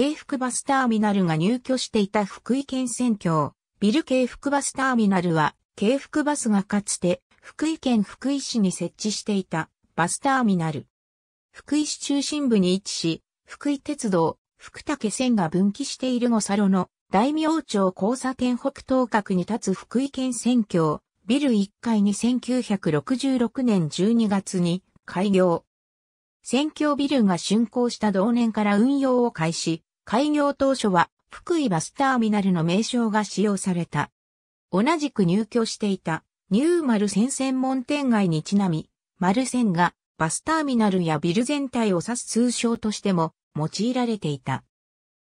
京福バスターミナルが入居していた福井県選挙。ビル京福バスターミナルは、京福バスがかつて、福井県福井市に設置していたバスターミナル。福井市中心部に位置し、福井鉄道、福武線が分岐しているの佐ロの大名町交差点北東角に立つ福井県選挙。ビル1階に1966年12月に開業。選挙ビルが竣工した同年から運用を開始、開業当初は福井バスターミナルの名称が使用された。同じく入居していたニューマル線専門店街にちなみ、丸線がバスターミナルやビル全体を指す通称としても用いられていた。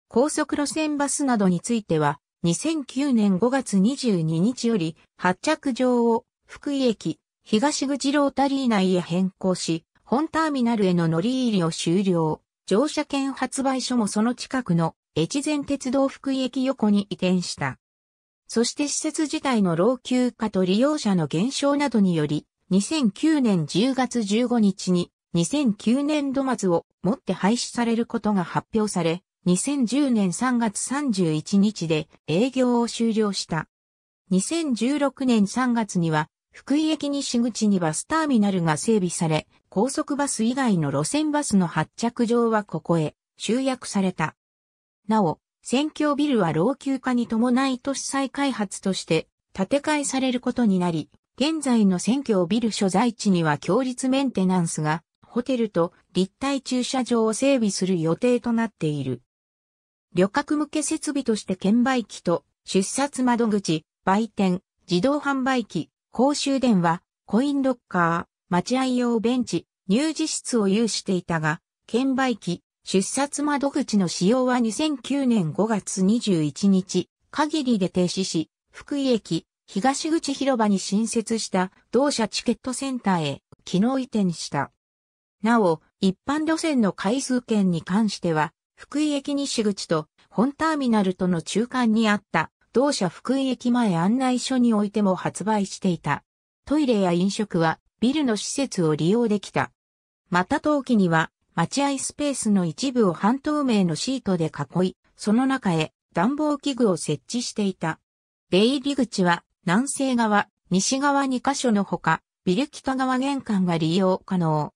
高速路線バスなどについては、2009年5月22日より発着場を福井駅東口ロータリー内へ変更し、本ターミナルへの乗り入りを終了。乗車券発売所もその近くの越前鉄道福井駅横に移転した。そして施設自体の老朽化と利用者の減少などにより、2009年10月15日に2009年度末をもって廃止されることが発表され、2010年3月31日で営業を終了した。2016年3月には、福井駅西口にバスターミナルが整備され、高速バス以外の路線バスの発着場はここへ集約された。なお、選挙ビルは老朽化に伴い都市再開発として建て替えされることになり、現在の選挙ビル所在地には強立メンテナンスがホテルと立体駐車場を整備する予定となっている。旅客向け設備として券売機と出札窓口、売店、自動販売機、公衆電話、コインロッカー、待合用ベンチ、入児室を有していたが、券売機、出札窓口の使用は2009年5月21日、限りで停止し、福井駅、東口広場に新設した同社チケットセンターへ、機能移転した。なお、一般路線の回数券に関しては、福井駅西口と本ターミナルとの中間にあった同社福井駅前案内所においても発売していた。トイレや飲食はビルの施設を利用できた。また陶器には待合スペースの一部を半透明のシートで囲い、その中へ暖房器具を設置していた。出入り口は南西側、西側2カ所のほか、ビル北側玄関が利用可能。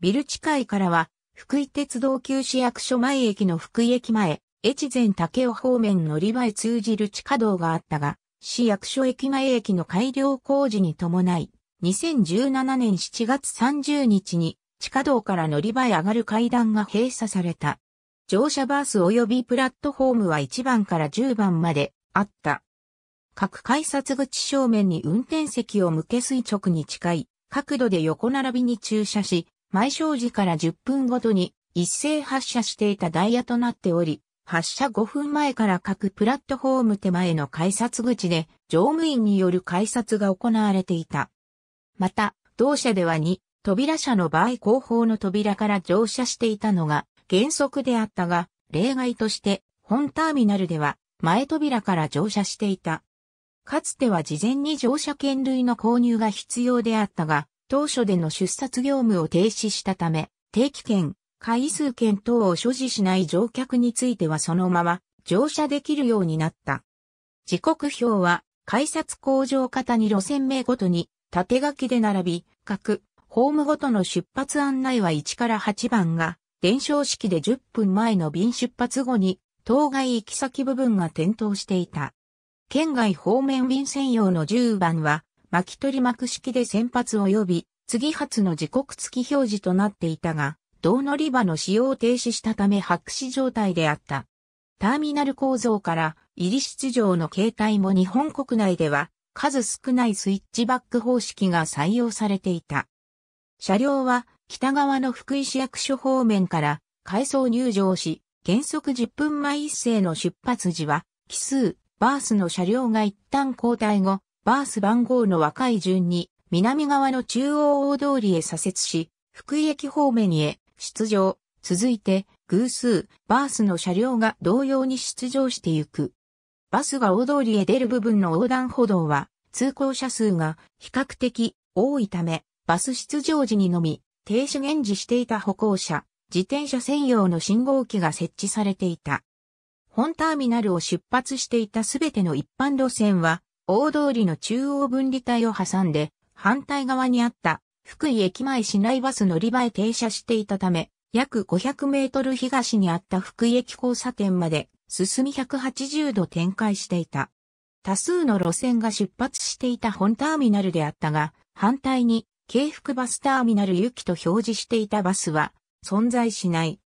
ビル地下いからは、福井鉄道旧市役所前駅の福井駅前、越前竹雄方面乗り場へ通じる地下道があったが、市役所駅前駅の改良工事に伴い、2017年7月30日に地下道から乗り場へ上がる階段が閉鎖された。乗車バース及びプラットフォームは1番から10番まであった。各改札口正面に運転席を向け垂直に近い角度で横並びに駐車し、毎正時から10分ごとに一斉発車していたダイヤとなっており、発車5分前から各プラットフォーム手前の改札口で乗務員による改札が行われていた。また、同社では2、扉車の場合後方の扉から乗車していたのが原則であったが、例外として本ターミナルでは前扉から乗車していた。かつては事前に乗車券類の購入が必要であったが、当初での出札業務を停止したため、定期券、回数券等を所持しない乗客についてはそのまま乗車できるようになった。時刻表は改札工場型に路線名ごとに縦書きで並び、各、ホームごとの出発案内は1から8番が、伝承式で10分前の便出発後に、当該行き先部分が点灯していた。県外方面便専用の10番は、巻き取り幕式で先発及び、次発の時刻付き表示となっていたが、銅乗り場の使用を停止したため白紙状態であった。ターミナル構造から、入り出場の形態も日本国内では、数少ないスイッチバック方式が採用されていた。車両は北側の福井市役所方面から改装入場し、原則10分前一斉の出発時は、奇数、バースの車両が一旦交代後、バース番号の若い順に、南側の中央大通りへ左折し、福井駅方面へ出場。続いて、偶数、バースの車両が同様に出場してゆく。バスが大通りへ出る部分の横断歩道は、通行者数が比較的多いため、バス出場時にのみ、停止現時していた歩行者、自転車専用の信号機が設置されていた。本ターミナルを出発していたすべての一般路線は、大通りの中央分離帯を挟んで、反対側にあった福井駅前市内バス乗り場へ停車していたため、約500メートル東にあった福井駅交差点まで進み180度展開していた。多数の路線が出発していた本ターミナルであったが、反対に、京福バスターミナル行きと表示していたバスは存在しない。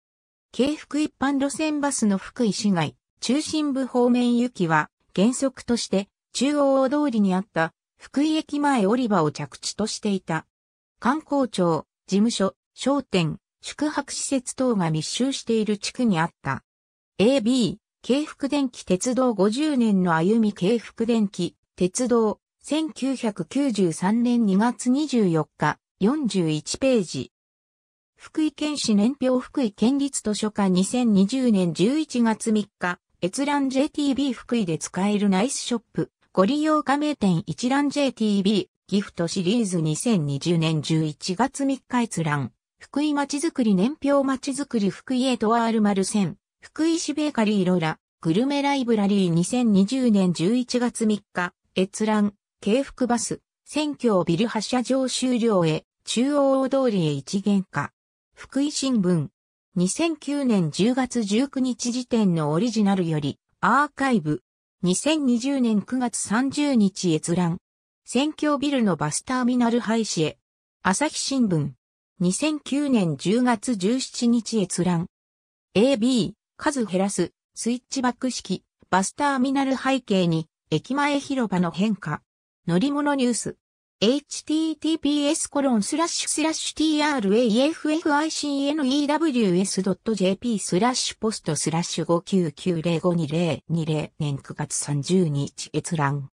京福一般路線バスの福井市街、中心部方面行きは原則として中央大通りにあった福井駅前降り場を着地としていた。観光庁、事務所、商店、宿泊施設等が密集している地区にあった。AB、京福電気鉄道50年の歩み京福電気鉄道1993年2月24日41ページ福井県市年表福井県立図書館2020年11月3日閲覧 JTB 福井で使えるナイスショップご利用加盟店一覧 JTB ギフトシリーズ2020年11月3日閲覧福井まちづくり年表まちづくり福井エトワール丸線福井市ベーカリーロラ、グルメライブラリー2020年11月3日、閲覧、京福バス、選挙ビル発射場終了へ、中央大通りへ一元化。福井新聞。2009年10月19日時点のオリジナルより、アーカイブ。2020年9月30日閲覧。選挙ビルのバスターミナル廃止へ。朝日新聞。2009年10月17日閲覧。AB、数減らす、スイッチバック式、バスターミナル背景に、駅前広場の変化。乗り物ニュース。https コロンスラッシュスラッシュ trafficnews.jp スラッシュポストスラッシュ599052020年9月30日閲覧。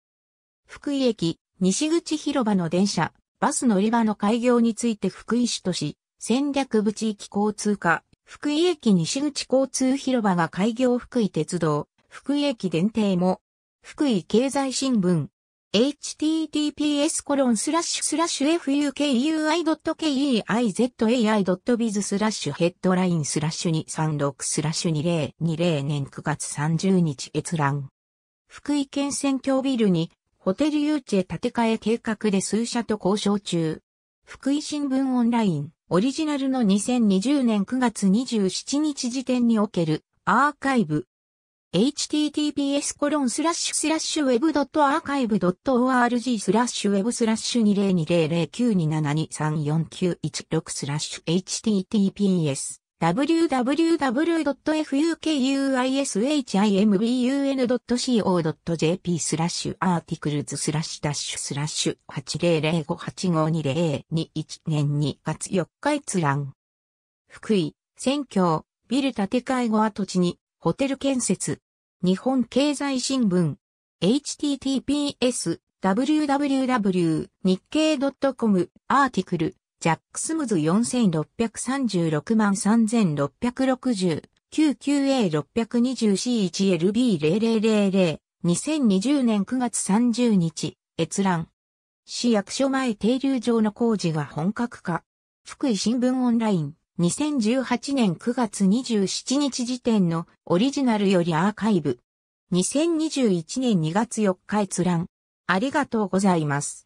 福井駅、西口広場の電車、バス乗り場の開業について福井市とし、戦略部地域交通課、福井駅西口交通広場が開業福井鉄道、福井駅電停も、福井経済新聞、https コロンスラッシュスラッシュ fukui.keizai.biz スラッシュヘッドラインスラッシュ236スラッシュ2020年9月30日閲覧。福井県選挙ビルにホテル誘致建て替え計画で数社と交渉中。福井新聞オンライン。オリジナルの2020年9月27日時点におけるアーカイブ。https コロンスラッシュスラッシュ web.archive.org スラッシュウェブスラッシュ2 0 2 0 0 9 2 7 2 3 4 9 1 6スラッシュ https w w w f u k u i s h i m b u n c o j p スラッシュアーティクルズスラッシュダッシュスラッシュ8005852021年2月4日閲覧。福井、選挙、ビル建て替え後跡地に、ホテル建設。日本経済新聞。https www 日経 .com アーティクルジャックスムズ4636万 3660QQA620C1LB0000 2020年9月30日、閲覧。市役所前停留場の工事が本格化。福井新聞オンライン。2018年9月27日時点のオリジナルよりアーカイブ。2021年2月4日閲覧。ありがとうございます。